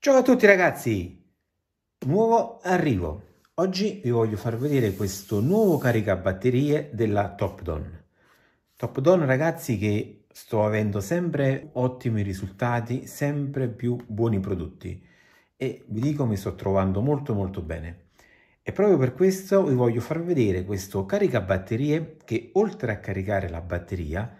Ciao a tutti ragazzi, nuovo arrivo. Oggi vi voglio far vedere questo nuovo caricabatterie della Topdon. Topdon ragazzi che sto avendo sempre ottimi risultati, sempre più buoni prodotti e vi dico mi sto trovando molto molto bene. E proprio per questo vi voglio far vedere questo caricabatterie che oltre a caricare la batteria,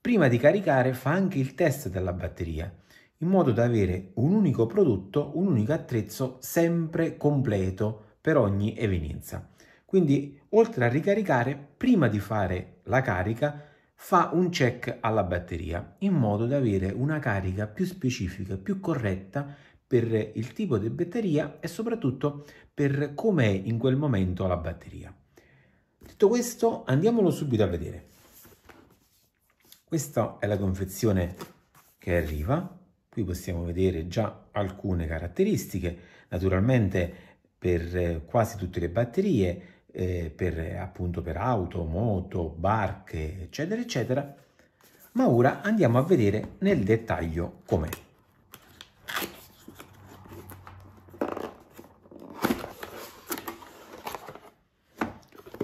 prima di caricare fa anche il test della batteria, in modo da avere un unico prodotto, un unico attrezzo sempre completo per ogni evenienza. Quindi oltre a ricaricare, prima di fare la carica, fa un check alla batteria, in modo da avere una carica più specifica, più corretta per il tipo di batteria e soprattutto per com'è in quel momento la batteria. Detto questo, andiamolo subito a vedere. Questa è la confezione che arriva. Qui possiamo vedere già alcune caratteristiche. Naturalmente per quasi tutte le batterie, eh, per, appunto per auto, moto, barche, eccetera, eccetera. Ma ora andiamo a vedere nel dettaglio com'è.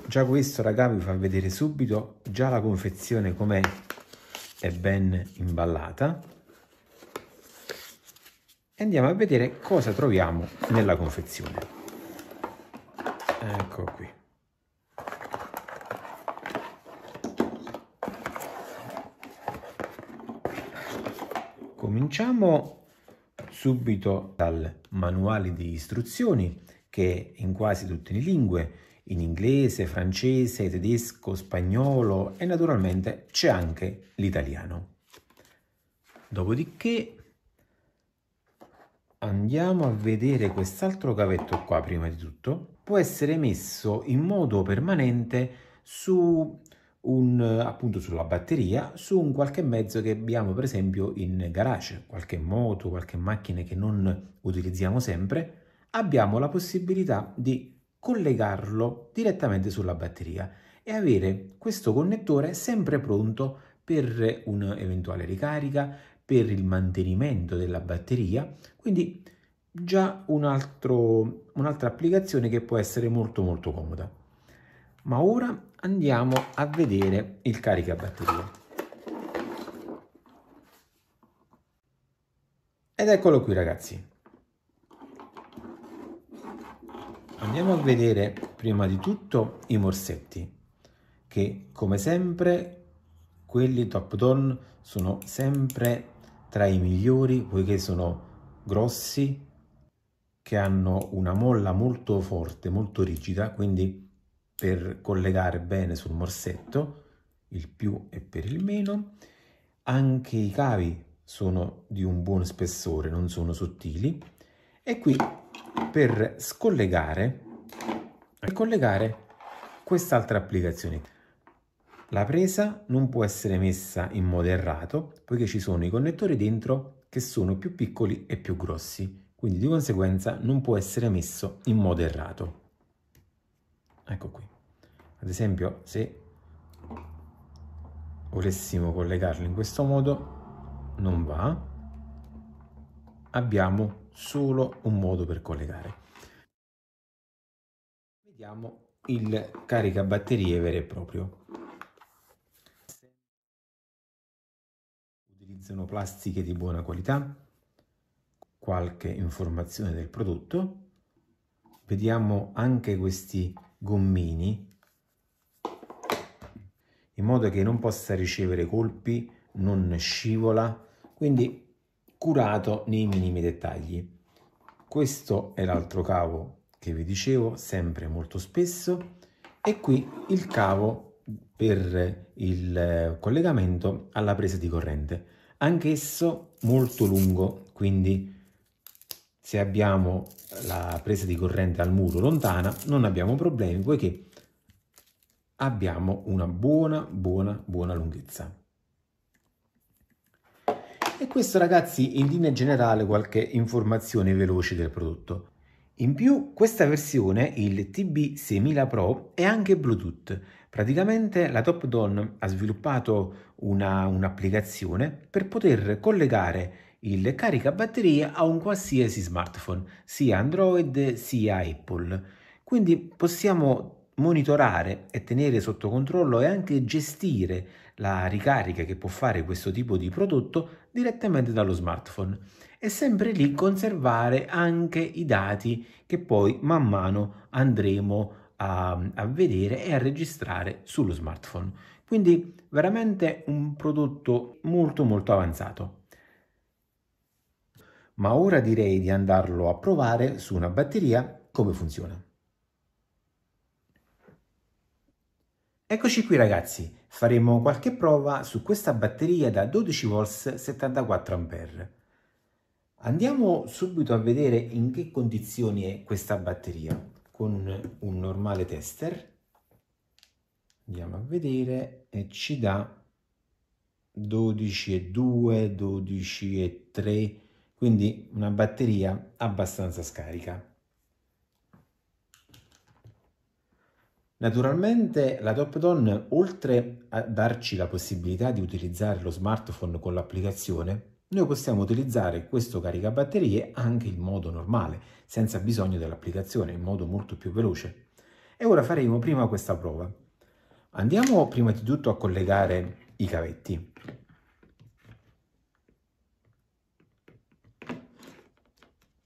già questo ragazzi vi fa vedere subito già la confezione com'è è ben imballata e andiamo a vedere cosa troviamo nella confezione ecco qui cominciamo subito dal manuale di istruzioni che è in quasi tutte le lingue in inglese, francese, tedesco, spagnolo e naturalmente c'è anche l'italiano. Dopodiché andiamo a vedere quest'altro cavetto qua prima di tutto. Può essere messo in modo permanente su un, appunto sulla batteria, su un qualche mezzo che abbiamo per esempio in garage, qualche moto, qualche macchina che non utilizziamo sempre, abbiamo la possibilità di collegarlo direttamente sulla batteria e avere questo connettore sempre pronto per un'eventuale ricarica, per il mantenimento della batteria, quindi già un altro, un'altra applicazione che può essere molto molto comoda. Ma ora andiamo a vedere il caricabatteria. Ed eccolo qui ragazzi, Andiamo a vedere prima di tutto i morsetti, che come sempre quelli top down sono sempre tra i migliori poiché sono grossi, che hanno una molla molto forte, molto rigida, quindi per collegare bene sul morsetto il più e per il meno. Anche i cavi sono di un buon spessore, non sono sottili. E qui per scollegare e collegare quest'altra applicazione. La presa non può essere messa in modo errato poiché ci sono i connettori dentro che sono più piccoli e più grossi, quindi di conseguenza non può essere messo in modo errato. Ecco qui. Ad esempio, se volessimo collegarlo in questo modo, non va. Abbiamo solo un modo per collegare. Vediamo il caricabatterie vero e proprio. Utilizzano plastiche di buona qualità, qualche informazione del prodotto. Vediamo anche questi gommini in modo che non possa ricevere colpi, non scivola, quindi curato nei minimi dettagli. Questo è l'altro cavo che vi dicevo sempre molto spesso e qui il cavo per il eh, collegamento alla presa di corrente. Anch'esso molto lungo, quindi se abbiamo la presa di corrente al muro lontana non abbiamo problemi poiché abbiamo una buona buona buona lunghezza. E questo ragazzi in linea generale qualche informazione veloce del prodotto. In più questa versione, il TB6000 Pro, è anche Bluetooth. Praticamente la Top Don ha sviluppato un'applicazione per poter collegare il caricabatterie a un qualsiasi smartphone, sia Android sia Apple. Quindi possiamo monitorare e tenere sotto controllo e anche gestire la ricarica che può fare questo tipo di prodotto direttamente dallo smartphone e sempre lì conservare anche i dati che poi man mano andremo a, a vedere e a registrare sullo smartphone. Quindi veramente un prodotto molto molto avanzato. Ma ora direi di andarlo a provare su una batteria come funziona. Eccoci qui ragazzi, faremo qualche prova su questa batteria da 12 v 74 a Andiamo subito a vedere in che condizioni è questa batteria con un normale tester. Andiamo a vedere e ci dà 12,2, 12,3, quindi una batteria abbastanza scarica. Naturalmente la Top Don, oltre a darci la possibilità di utilizzare lo smartphone con l'applicazione, noi possiamo utilizzare questo caricabatterie anche in modo normale, senza bisogno dell'applicazione, in modo molto più veloce. E ora faremo prima questa prova. Andiamo prima di tutto a collegare i cavetti.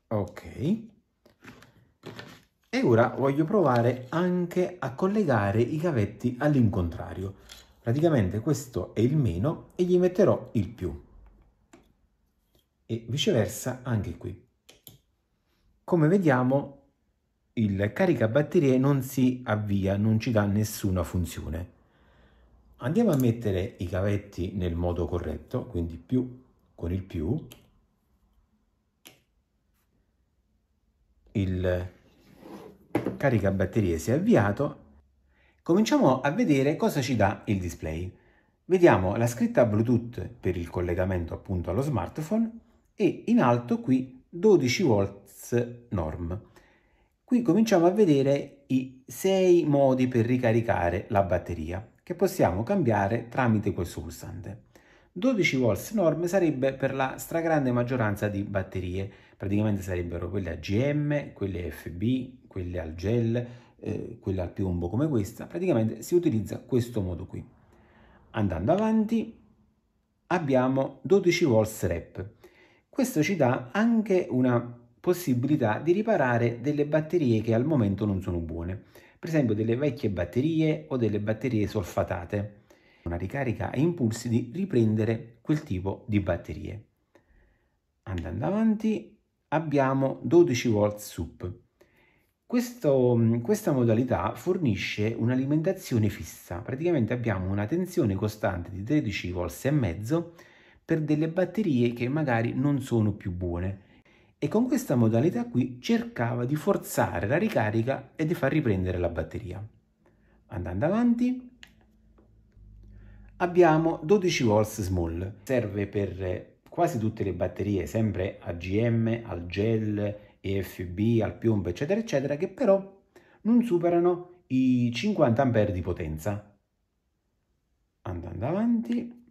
Ok. E ora voglio provare anche a collegare i cavetti all'incontrario. Praticamente questo è il meno e gli metterò il più. E viceversa anche qui. Come vediamo il caricabatterie non si avvia, non ci dà nessuna funzione. Andiamo a mettere i cavetti nel modo corretto, quindi più con il più, il carica batterie si è avviato, cominciamo a vedere cosa ci dà il display. Vediamo la scritta Bluetooth per il collegamento appunto allo smartphone e in alto qui 12 volts norm. Qui cominciamo a vedere i sei modi per ricaricare la batteria che possiamo cambiare tramite questo pulsante. 12 volts norm sarebbe per la stragrande maggioranza di batterie, praticamente sarebbero quelle AGM, quelle FB, quelle al gel, eh, quelle al piombo come questa, praticamente si utilizza questo modo qui. Andando avanti abbiamo 12 volts rep. Questo ci dà anche una possibilità di riparare delle batterie che al momento non sono buone, per esempio delle vecchie batterie o delle batterie solfatate. Una ricarica a impulsi di riprendere quel tipo di batterie. Andando avanti abbiamo 12 volt sup. Questo, questa modalità fornisce un'alimentazione fissa, praticamente abbiamo una tensione costante di 13 volts e mezzo per delle batterie che magari non sono più buone e con questa modalità qui cercava di forzare la ricarica e di far riprendere la batteria. Andando avanti abbiamo 12 volts small, serve per quasi tutte le batterie, sempre AGM, al gel, EFB, al piombo, eccetera, eccetera, che però non superano i 50 A di potenza. Andando avanti,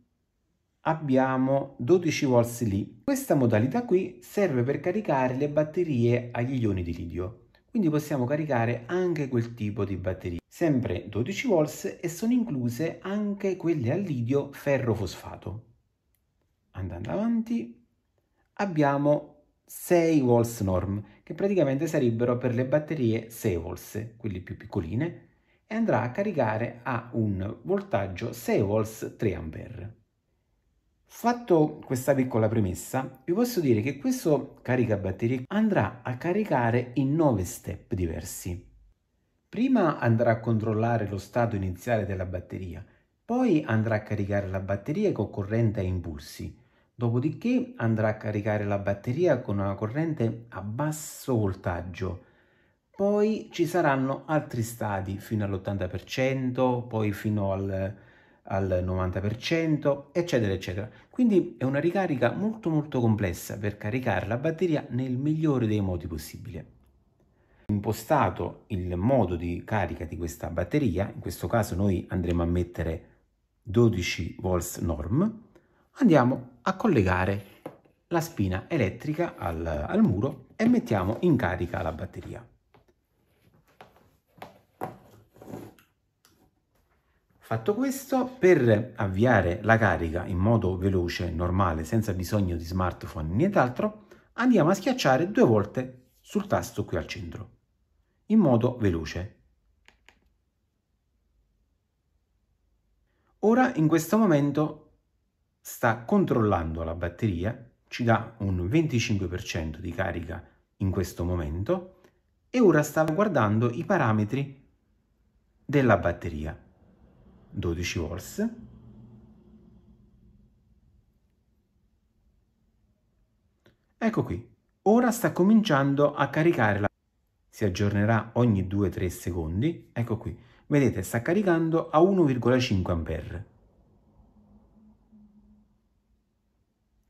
abbiamo 12 V lì. Questa modalità qui serve per caricare le batterie agli ioni di lidio. Quindi possiamo caricare anche quel tipo di batterie. Sempre 12 V e sono incluse anche quelle al lidio ferrofosfato. Andando avanti, abbiamo 6 volts norm, che praticamente sarebbero per le batterie 6 volts, quelle più piccoline, e andrà a caricare a un voltaggio 6 volts 3 ampere. Fatto questa piccola premessa, vi posso dire che questo caricabatterie andrà a caricare in 9 step diversi. Prima andrà a controllare lo stato iniziale della batteria, poi andrà a caricare la batteria con corrente a impulsi, dopodiché andrà a caricare la batteria con una corrente a basso voltaggio. Poi ci saranno altri stadi fino all'80%, poi fino al, al 90%, eccetera, eccetera. Quindi è una ricarica molto molto complessa per caricare la batteria nel migliore dei modi possibile. Impostato il modo di carica di questa batteria, in questo caso noi andremo a mettere 12 volts norm, andiamo a collegare la spina elettrica al, al muro e mettiamo in carica la batteria. Fatto questo, per avviare la carica in modo veloce, normale, senza bisogno di smartphone, nient'altro, andiamo a schiacciare due volte sul tasto qui al centro, in modo veloce. Ora, in questo momento, sta controllando la batteria, ci dà un 25% di carica in questo momento e ora sta guardando i parametri della batteria. 12 volts. Ecco qui. Ora sta cominciando a caricare la si aggiornerà ogni 2-3 secondi, ecco qui, vedete sta caricando a 1,5 A.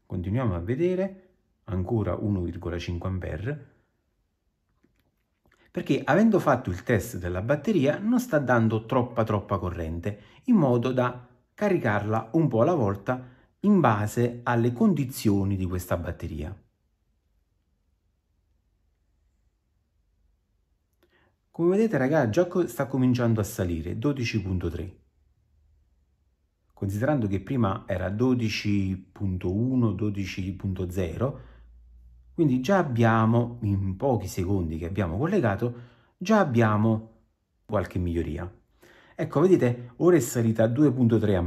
Continuiamo a vedere, ancora 1,5 A, perché avendo fatto il test della batteria non sta dando troppa troppa corrente, in modo da caricarla un po' alla volta in base alle condizioni di questa batteria. Come vedete ragazzi, già sta cominciando a salire, 12.3 considerando che prima era 12.1, 12.0, quindi già abbiamo, in pochi secondi che abbiamo collegato, già abbiamo qualche miglioria. Ecco, vedete, ora è salita a 2.3 A.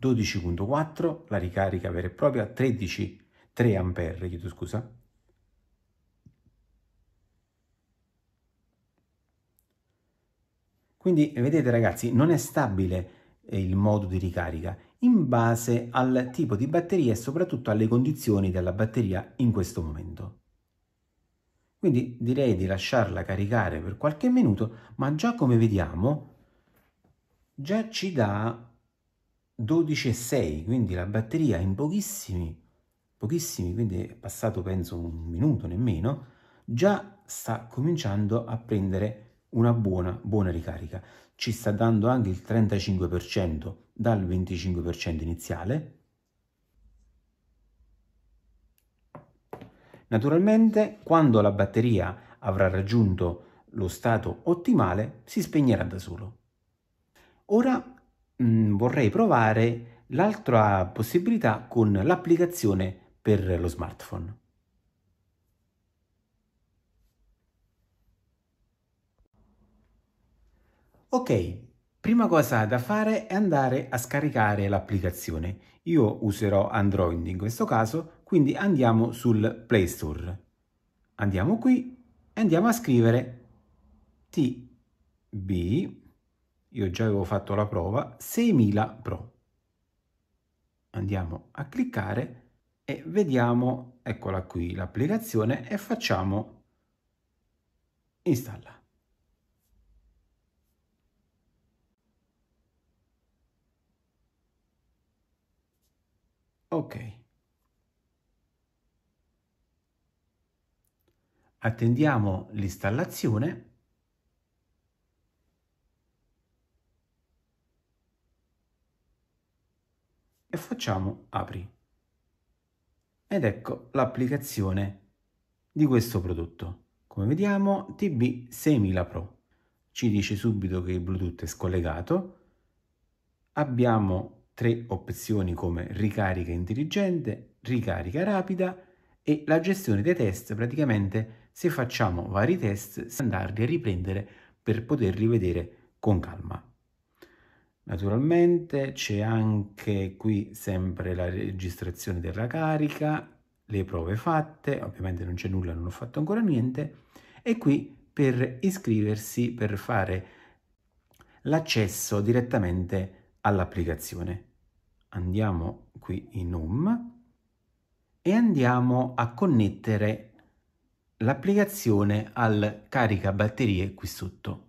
12.4 la ricarica vera e propria, 13, 3 A, chiedo scusa, Quindi vedete ragazzi, non è stabile eh, il modo di ricarica in base al tipo di batteria e soprattutto alle condizioni della batteria in questo momento. Quindi direi di lasciarla caricare per qualche minuto, ma già come vediamo già ci dà 12,6, quindi la batteria in pochissimi, pochissimi, quindi è passato penso un minuto nemmeno, già sta cominciando a prendere una buona, buona ricarica. Ci sta dando anche il 35% dal 25% iniziale. Naturalmente, quando la batteria avrà raggiunto lo stato ottimale, si spegnerà da solo. Ora mh, mm, vorrei provare l'altra possibilità con l'applicazione per lo smartphone. Ok, prima cosa da fare è andare a scaricare l'applicazione. Io userò Android in questo caso, quindi andiamo sul Play Store. Andiamo qui e andiamo a scrivere TB, io già avevo fatto la prova, 6000 Pro. Andiamo a cliccare e vediamo, eccola qui l'applicazione e facciamo installa. Ok. Attendiamo l'installazione. E facciamo apri. Ed ecco l'applicazione di questo prodotto. Come vediamo TB 6000 Pro. Ci dice subito che il Bluetooth è scollegato. Abbiamo tre opzioni come ricarica intelligente, ricarica rapida e la gestione dei test praticamente se facciamo vari test andarli a riprendere per poterli vedere con calma. Naturalmente c'è anche qui sempre la registrazione della carica, le prove fatte, ovviamente non c'è nulla, non ho fatto ancora niente, e qui per iscriversi, per fare l'accesso direttamente a all'applicazione. Andiamo qui in Home e andiamo a connettere l'applicazione al caricabatterie qui sotto.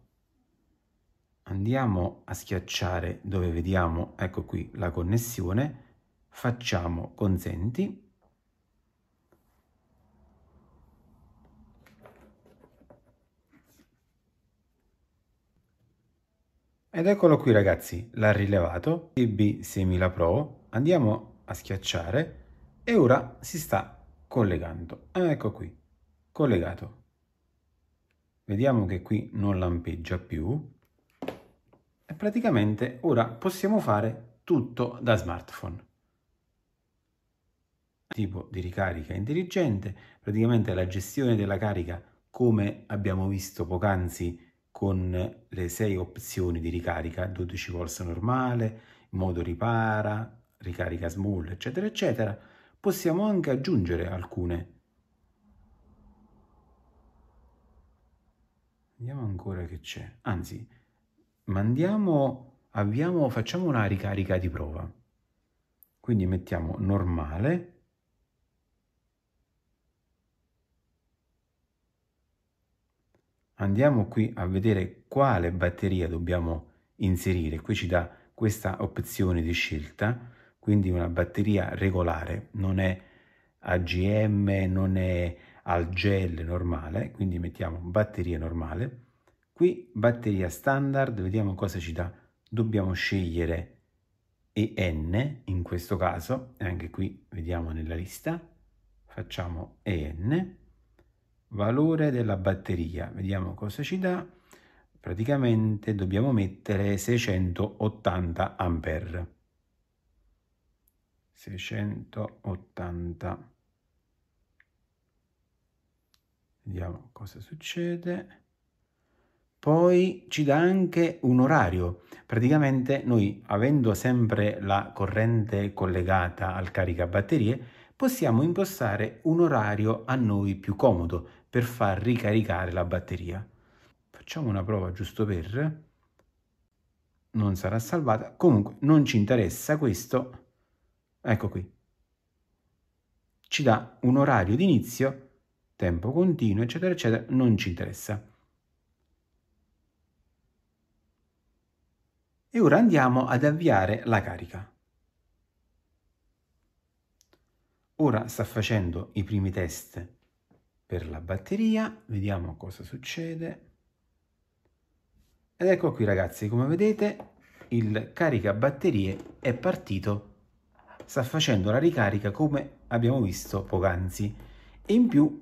Andiamo a schiacciare dove vediamo, ecco qui, la connessione, facciamo consenti Ed eccolo qui ragazzi, l'ha rilevato, TB6000 Pro, andiamo a schiacciare e ora si sta collegando. Ah, ecco qui, collegato. Vediamo che qui non lampeggia più. E praticamente ora possiamo fare tutto da smartphone. Tipo di ricarica intelligente, praticamente la gestione della carica come abbiamo visto poc'anzi con le sei opzioni di ricarica, 12 volts normale, modo ripara, ricarica small, eccetera, eccetera, possiamo anche aggiungere alcune. Vediamo ancora che c'è. Anzi, mandiamo, avviamo, facciamo una ricarica di prova. Quindi mettiamo normale, andiamo qui a vedere quale batteria dobbiamo inserire. Qui ci dà questa opzione di scelta, quindi una batteria regolare, non è AGM, non è al gel normale, quindi mettiamo batteria normale. Qui batteria standard, vediamo cosa ci dà. Dobbiamo scegliere EN in questo caso, e anche qui vediamo nella lista, facciamo EN valore della batteria. Vediamo cosa ci dà. Praticamente dobbiamo mettere 680 A. 680 Vediamo cosa succede. Poi ci dà anche un orario. Praticamente noi, avendo sempre la corrente collegata al caricabatterie, possiamo impostare un orario a noi più comodo per far ricaricare la batteria. Facciamo una prova giusto per... Non sarà salvata. Comunque non ci interessa questo. Ecco qui. Ci dà un orario d'inizio, tempo continuo, eccetera, eccetera. Non ci interessa. E ora andiamo ad avviare la carica. Ora sta facendo i primi test per la batteria, vediamo cosa succede. Ed ecco qui ragazzi, come vedete il caricabatterie è partito, sta facendo la ricarica come abbiamo visto poc'anzi e in più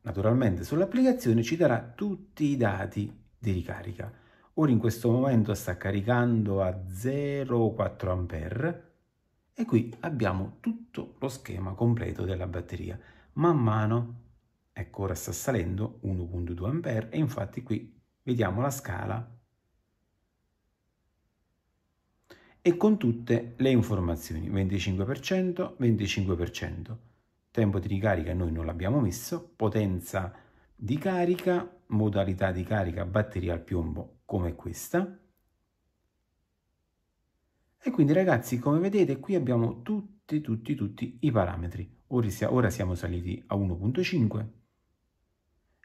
naturalmente sull'applicazione ci darà tutti i dati di ricarica. Ora in questo momento sta caricando a 0,4 A e qui abbiamo tutto lo schema completo della batteria. Man mano, ecco ora sta salendo 1.2 A e infatti qui vediamo la scala e con tutte le informazioni 25%, 25%. Tempo di ricarica noi non l'abbiamo messo, potenza di carica, modalità di carica batteria al piombo come questa e quindi ragazzi, come vedete, qui abbiamo tutti, tutti, tutti i parametri. Ora siamo saliti a 1.5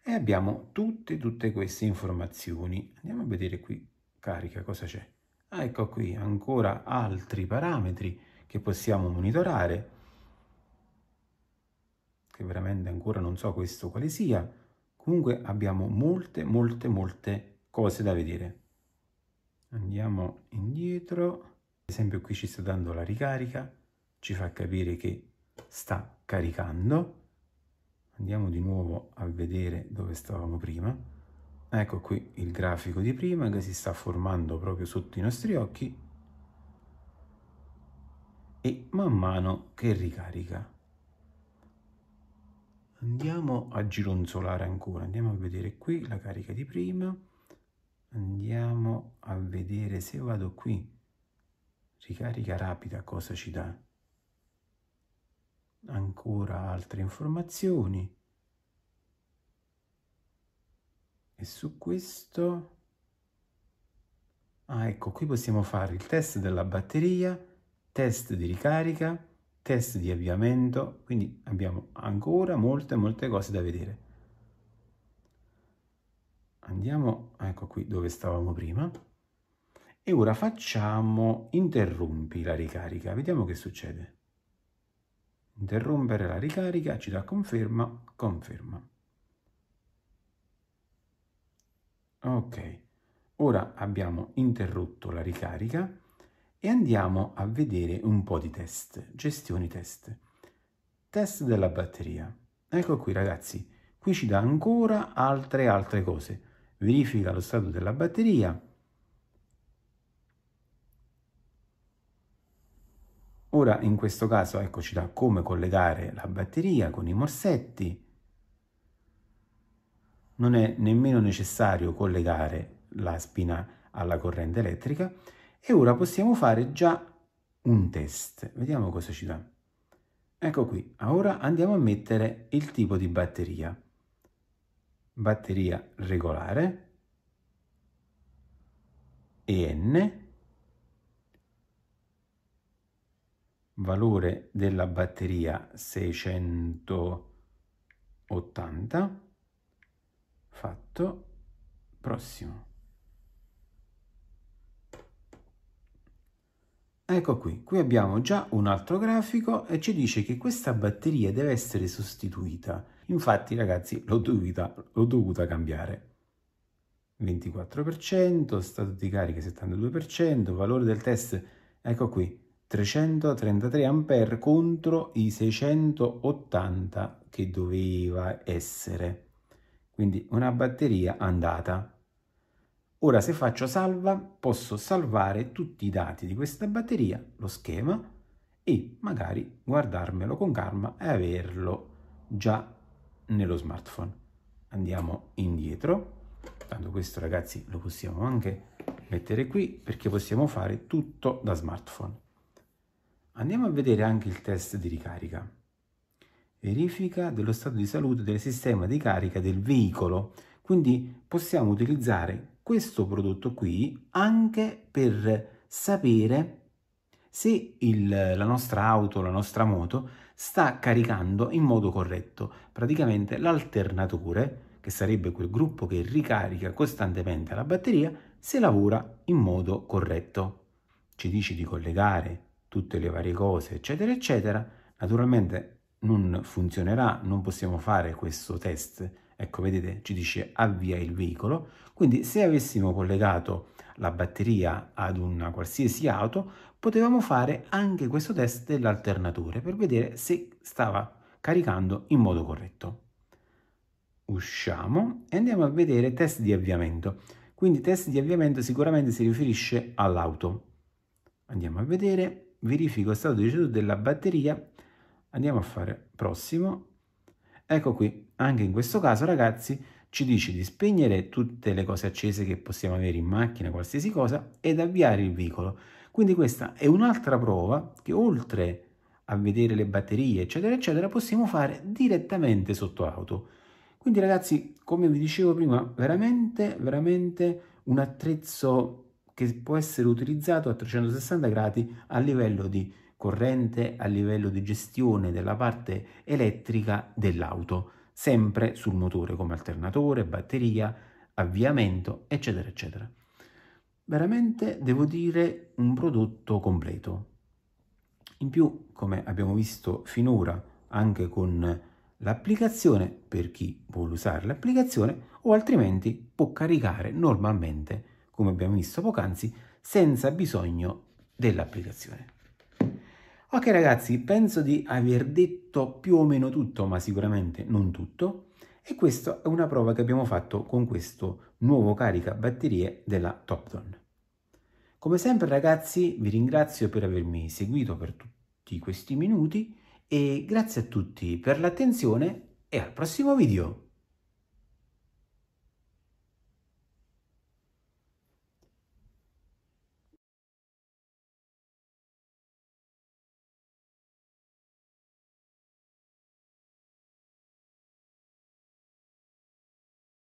e abbiamo tutte, tutte queste informazioni. Andiamo a vedere qui, carica, cosa c'è. Ah, ecco qui, ancora altri parametri che possiamo monitorare Che veramente ancora non so questo quale sia. Comunque abbiamo molte, molte, molte cose da vedere. Andiamo indietro esempio qui ci sta dando la ricarica, ci fa capire che sta caricando. Andiamo di nuovo a vedere dove stavamo prima. Ecco qui il grafico di prima che si sta formando proprio sotto i nostri occhi e man mano che ricarica. Andiamo a gironzolare ancora, andiamo a vedere qui la carica di prima, andiamo a vedere se vado qui Ricarica rapida cosa ci dà? Ancora altre informazioni. E su questo... Ah, ecco, qui possiamo fare il test della batteria, test di ricarica, test di avviamento, quindi abbiamo ancora molte, molte cose da vedere andiamo ecco qui dove stavamo prima e ora facciamo interrompi la ricarica, vediamo che succede. Interrompere la ricarica ci dà conferma, conferma. Ok, ora abbiamo interrotto la ricarica e andiamo a vedere un po' di test, gestioni test. Test della batteria. Ecco qui ragazzi, qui ci dà ancora altre altre cose. Verifica lo stato della batteria, Ora in questo caso eccoci da come collegare la batteria con i morsetti. Non è nemmeno necessario collegare la spina alla corrente elettrica e ora possiamo fare già un test. Vediamo cosa ci dà. Ecco qui, ora andiamo a mettere il tipo di batteria. Batteria regolare, EN, valore della batteria 680 fatto prossimo ecco qui qui abbiamo già un altro grafico e ci dice che questa batteria deve essere sostituita infatti ragazzi l'ho dovuta, dovuta cambiare 24% stato di carica 72% valore del test ecco qui 333 A contro i 680 che doveva essere. Quindi una batteria andata. Ora se faccio salva posso salvare tutti i dati di questa batteria, lo schema, e magari guardarmelo con calma e averlo già nello smartphone. Andiamo indietro, tanto questo ragazzi lo possiamo anche mettere qui perché possiamo fare tutto da smartphone. Andiamo a vedere anche il test di ricarica. Verifica dello stato di salute del sistema di carica del veicolo. Quindi possiamo utilizzare questo prodotto qui anche per sapere se il, la nostra auto, la nostra moto sta caricando in modo corretto. Praticamente l'alternatore, che sarebbe quel gruppo che ricarica costantemente la batteria, se lavora in modo corretto. Ci dice di collegare tutte le varie cose, eccetera, eccetera. Naturalmente non funzionerà, non possiamo fare questo test. Ecco, vedete, ci dice avvia il veicolo. Quindi se avessimo collegato la batteria ad una qualsiasi auto, potevamo fare anche questo test dell'alternatore per vedere se stava caricando in modo corretto. Usciamo e andiamo a vedere test di avviamento. Quindi test di avviamento sicuramente si riferisce all'auto. Andiamo a vedere verifico stato di ricevuto della batteria, andiamo a fare prossimo, ecco qui, anche in questo caso ragazzi ci dice di spegnere tutte le cose accese che possiamo avere in macchina, qualsiasi cosa, ed avviare il veicolo. Quindi questa è un'altra prova che oltre a vedere le batterie, eccetera, eccetera, possiamo fare direttamente sotto auto. Quindi ragazzi, come vi dicevo prima, veramente, veramente un attrezzo che può essere utilizzato a 360 gradi a livello di corrente, a livello di gestione della parte elettrica dell'auto, sempre sul motore come alternatore, batteria, avviamento, eccetera, eccetera. Veramente devo dire un prodotto completo. In più, come abbiamo visto finora, anche con l'applicazione per chi vuole usare l'applicazione o altrimenti può caricare normalmente come abbiamo visto poc'anzi, senza bisogno dell'applicazione. Ok ragazzi, penso di aver detto più o meno tutto, ma sicuramente non tutto, e questa è una prova che abbiamo fatto con questo nuovo carica batterie della Topton. Come sempre ragazzi, vi ringrazio per avermi seguito per tutti questi minuti e grazie a tutti per l'attenzione e al prossimo video!